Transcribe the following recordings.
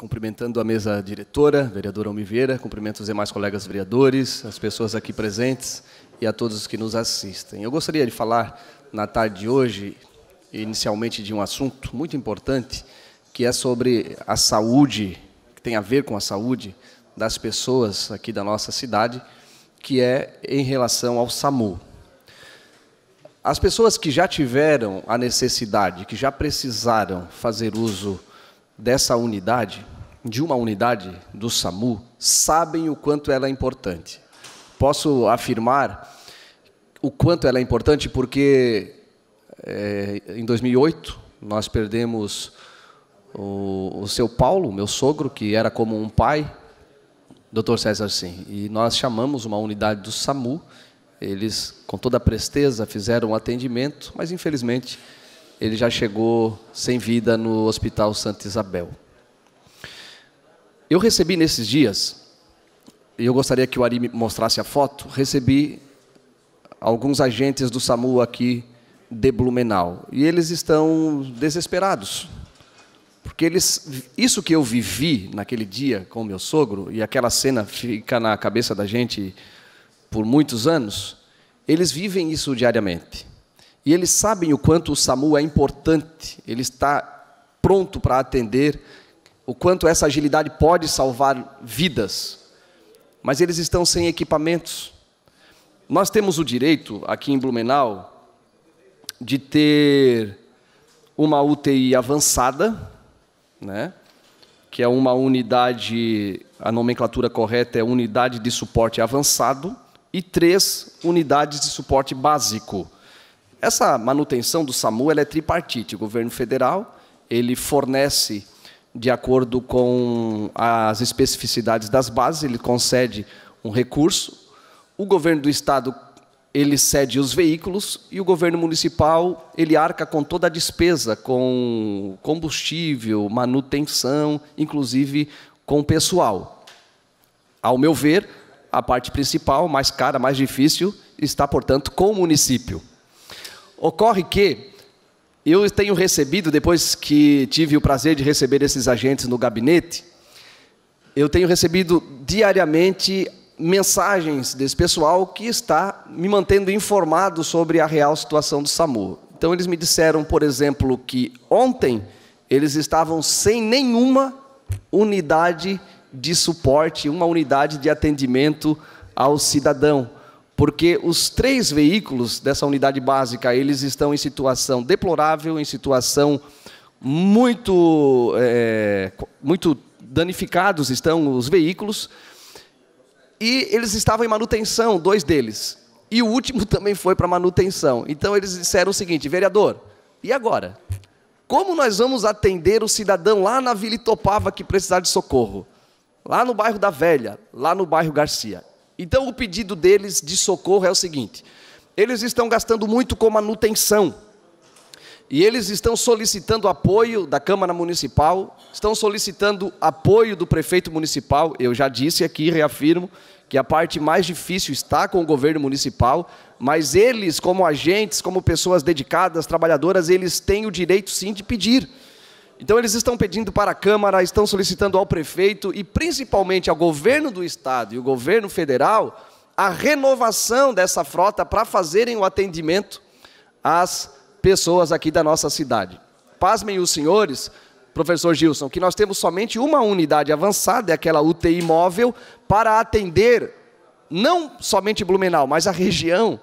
cumprimentando a mesa diretora, vereadora Almiveira, cumprimento os demais colegas vereadores, as pessoas aqui presentes e a todos que nos assistem. Eu gostaria de falar na tarde de hoje, inicialmente, de um assunto muito importante, que é sobre a saúde, que tem a ver com a saúde das pessoas aqui da nossa cidade, que é em relação ao SAMU. As pessoas que já tiveram a necessidade, que já precisaram fazer uso dessa unidade, de uma unidade do SAMU sabem o quanto ela é importante. Posso afirmar o quanto ela é importante porque é, em 2008 nós perdemos o, o seu Paulo, meu sogro, que era como um pai, Dr. César Sim, e nós chamamos uma unidade do SAMU. Eles, com toda a presteza, fizeram o um atendimento, mas infelizmente ele já chegou sem vida no Hospital Santa Isabel. Eu recebi nesses dias, e eu gostaria que o Ari me mostrasse a foto, recebi alguns agentes do SAMU aqui de Blumenau. E eles estão desesperados. Porque eles, isso que eu vivi naquele dia com meu sogro, e aquela cena fica na cabeça da gente por muitos anos, eles vivem isso diariamente. E eles sabem o quanto o SAMU é importante, ele está pronto para atender o quanto essa agilidade pode salvar vidas, mas eles estão sem equipamentos. Nós temos o direito, aqui em Blumenau, de ter uma UTI avançada, né? que é uma unidade, a nomenclatura correta é unidade de suporte avançado, e três unidades de suporte básico. Essa manutenção do SAMU é tripartite. O governo federal ele fornece de acordo com as especificidades das bases, ele concede um recurso. O governo do estado ele cede os veículos e o governo municipal ele arca com toda a despesa, com combustível, manutenção, inclusive com pessoal. Ao meu ver, a parte principal, mais cara, mais difícil, está, portanto, com o município. Ocorre que eu tenho recebido, depois que tive o prazer de receber esses agentes no gabinete, eu tenho recebido diariamente mensagens desse pessoal que está me mantendo informado sobre a real situação do SAMU. Então, eles me disseram, por exemplo, que ontem eles estavam sem nenhuma unidade de suporte, uma unidade de atendimento ao cidadão porque os três veículos dessa unidade básica, eles estão em situação deplorável, em situação muito, é, muito danificados estão os veículos, e eles estavam em manutenção, dois deles. E o último também foi para manutenção. Então eles disseram o seguinte, vereador, e agora? Como nós vamos atender o cidadão lá na Vila Itopava que precisar de socorro? Lá no bairro da Velha, lá no bairro Garcia. Então, o pedido deles de socorro é o seguinte: eles estão gastando muito com manutenção. E eles estão solicitando apoio da Câmara Municipal, estão solicitando apoio do prefeito municipal. Eu já disse aqui, reafirmo, que a parte mais difícil está com o governo municipal, mas eles, como agentes, como pessoas dedicadas, trabalhadoras, eles têm o direito sim de pedir. Então, eles estão pedindo para a Câmara, estão solicitando ao prefeito e principalmente ao governo do Estado e o governo federal a renovação dessa frota para fazerem o atendimento às pessoas aqui da nossa cidade. Pasmem os senhores, professor Gilson, que nós temos somente uma unidade avançada, é aquela UTI móvel, para atender não somente Blumenau, mas a região.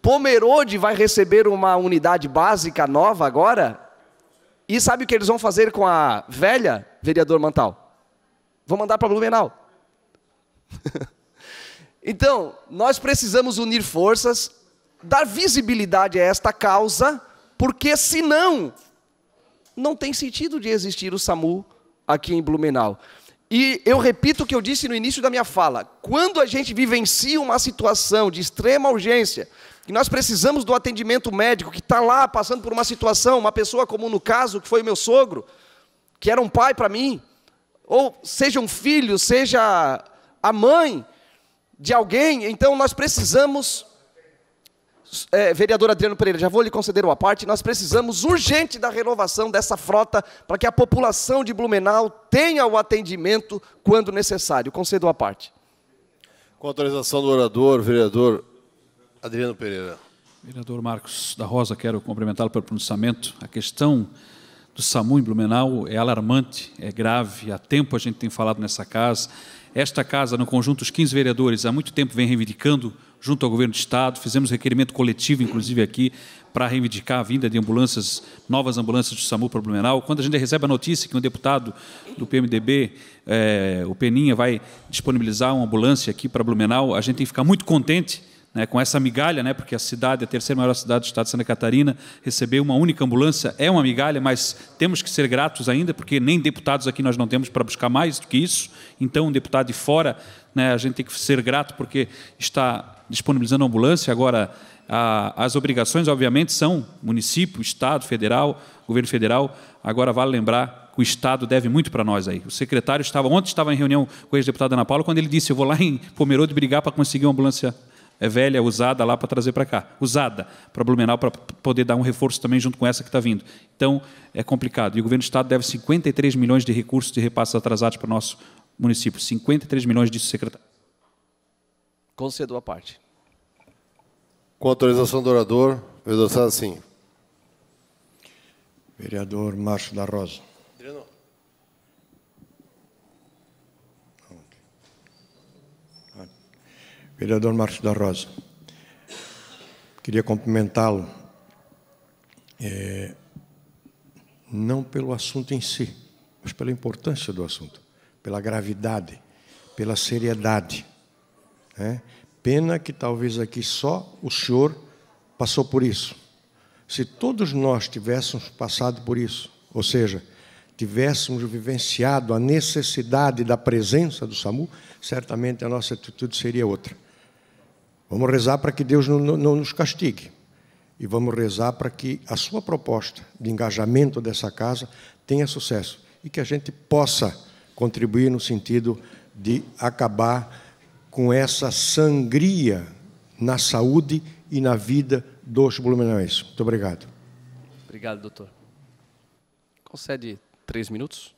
Pomerode vai receber uma unidade básica nova agora, e sabe o que eles vão fazer com a velha, vereador Mantal? Vão mandar para Blumenau. então, nós precisamos unir forças, dar visibilidade a esta causa, porque senão não tem sentido de existir o SAMU aqui em Blumenau. E eu repito o que eu disse no início da minha fala: quando a gente vivencia uma situação de extrema urgência, que nós precisamos do atendimento médico, que está lá passando por uma situação, uma pessoa como no caso, que foi o meu sogro, que era um pai para mim, ou seja um filho, seja a mãe de alguém, então nós precisamos é, vereador Adriano Pereira, já vou lhe conceder uma parte. Nós precisamos urgente da renovação dessa frota para que a população de Blumenau tenha o atendimento quando necessário. Concedo uma parte. Com autorização do orador, vereador Adriano Pereira. Vereador Marcos da Rosa, quero cumprimentá-lo pelo pronunciamento. A questão do SAMU em Blumenau é alarmante, é grave. Há tempo a gente tem falado nessa casa. Esta casa, no conjunto dos 15 vereadores, há muito tempo vem reivindicando junto ao governo de estado, fizemos requerimento coletivo, inclusive aqui, para reivindicar a vinda de ambulâncias, novas ambulâncias do SAMU para Blumenau. Quando a gente recebe a notícia que um deputado do PMDB, é, eh, o Peninha, vai disponibilizar uma ambulância aqui para Blumenau, a gente tem que ficar muito contente, né, com essa migalha, né, porque a cidade, a terceira maior cidade do estado de Santa Catarina, receber uma única ambulância é uma migalha, mas temos que ser gratos ainda, porque nem deputados aqui nós não temos para buscar mais do que isso. Então, um deputado de fora, né, a gente tem que ser grato porque está disponibilizando ambulância. Agora, a, as obrigações, obviamente, são município, Estado, Federal, governo federal. Agora, vale lembrar que o Estado deve muito para nós aí. O secretário estava, ontem estava em reunião com a ex-deputada Ana Paula, quando ele disse: Eu vou lá em Pomerode brigar para conseguir uma ambulância é velha, usada lá para trazer para cá, usada para Blumenau para poder dar um reforço também junto com essa que está vindo. Então é complicado. E o governo do estado deve 53 milhões de recursos de repasses atrasados para o nosso município. 53 milhões disso, secretário concedo a parte. Com autorização do orador, vereador assim. Vereador Márcio da Rosa. Ah, vereador Márcio da Rosa, queria cumprimentá-lo, é, não pelo assunto em si, mas pela importância do assunto, pela gravidade, pela seriedade é. Pena que talvez aqui só o senhor passou por isso. Se todos nós tivéssemos passado por isso, ou seja, tivéssemos vivenciado a necessidade da presença do SAMU, certamente a nossa atitude seria outra. Vamos rezar para que Deus não, não nos castigue. E vamos rezar para que a sua proposta de engajamento dessa casa tenha sucesso e que a gente possa contribuir no sentido de acabar com essa sangria na saúde e na vida dos blumenauenses. Muito obrigado. Obrigado, doutor. Concede três minutos.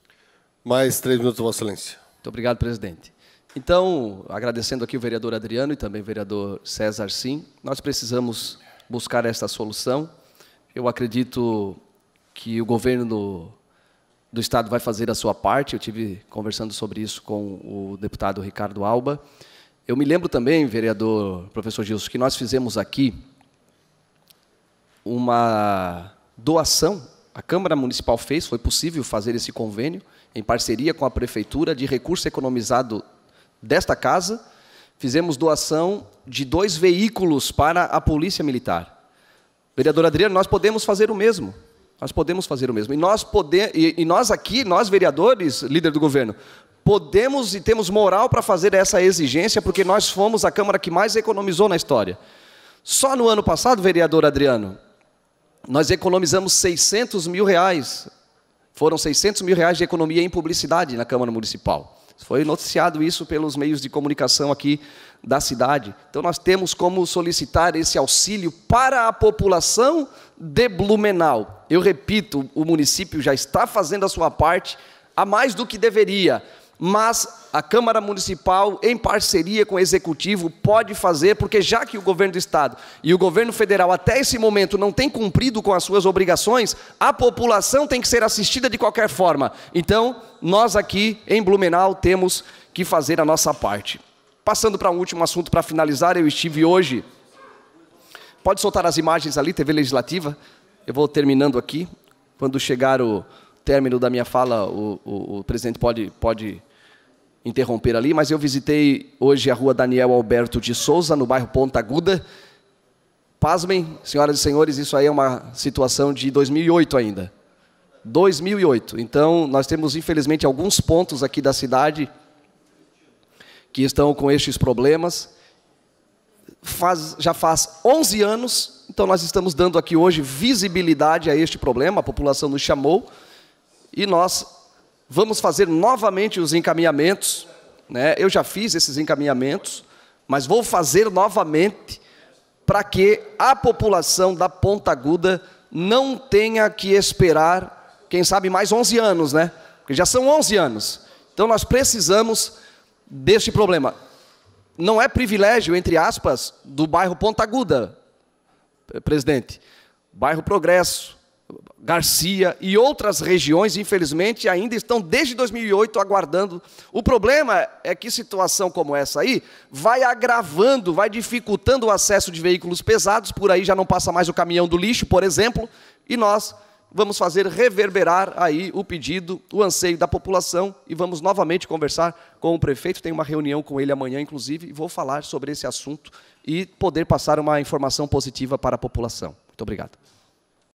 Mais três minutos, Vossa Excelência. Muito obrigado, presidente. Então, agradecendo aqui o vereador Adriano e também o vereador César Sim, nós precisamos buscar esta solução. Eu acredito que o governo do, do Estado vai fazer a sua parte. Eu tive conversando sobre isso com o deputado Ricardo Alba. Eu me lembro também, vereador professor Gilson, que nós fizemos aqui uma doação, a Câmara Municipal fez, foi possível fazer esse convênio, em parceria com a Prefeitura, de recurso economizado desta casa, fizemos doação de dois veículos para a Polícia Militar. Vereador Adriano, nós podemos fazer o mesmo. Nós podemos fazer o mesmo. E nós, poder, e, e nós aqui, nós vereadores, líder do governo, podemos e temos moral para fazer essa exigência, porque nós fomos a Câmara que mais economizou na história. Só no ano passado, vereador Adriano, nós economizamos 600 mil reais. Foram 600 mil reais de economia em publicidade na Câmara Municipal. Foi noticiado isso pelos meios de comunicação aqui da cidade. Então, nós temos como solicitar esse auxílio para a população de Blumenau. Eu repito, o município já está fazendo a sua parte a mais do que deveria mas a Câmara Municipal, em parceria com o Executivo, pode fazer, porque já que o governo do Estado e o governo federal até esse momento não têm cumprido com as suas obrigações, a população tem que ser assistida de qualquer forma. Então, nós aqui em Blumenau temos que fazer a nossa parte. Passando para um último assunto para finalizar, eu estive hoje. Pode soltar as imagens ali, TV Legislativa. Eu vou terminando aqui. Quando chegar o término da minha fala, o, o, o presidente pode, pode interromper ali, mas eu visitei hoje a rua Daniel Alberto de Souza, no bairro Ponta Aguda. Pasmem, senhoras e senhores, isso aí é uma situação de 2008 ainda. 2008. Então, nós temos, infelizmente, alguns pontos aqui da cidade que estão com estes problemas. Faz, já faz 11 anos, então nós estamos dando aqui hoje visibilidade a este problema, a população nos chamou, e nós Vamos fazer novamente os encaminhamentos. Né? Eu já fiz esses encaminhamentos, mas vou fazer novamente para que a população da Ponta Aguda não tenha que esperar, quem sabe, mais 11 anos, né? Porque já são 11 anos. Então nós precisamos deste problema. Não é privilégio, entre aspas, do bairro Ponta Aguda, presidente. Bairro Progresso, Garcia e outras regiões, infelizmente, ainda estão desde 2008 aguardando. O problema é que situação como essa aí vai agravando, vai dificultando o acesso de veículos pesados, por aí já não passa mais o caminhão do lixo, por exemplo, e nós vamos fazer reverberar aí o pedido, o anseio da população e vamos novamente conversar com o prefeito. Tem uma reunião com ele amanhã, inclusive, e vou falar sobre esse assunto e poder passar uma informação positiva para a população. Muito obrigado.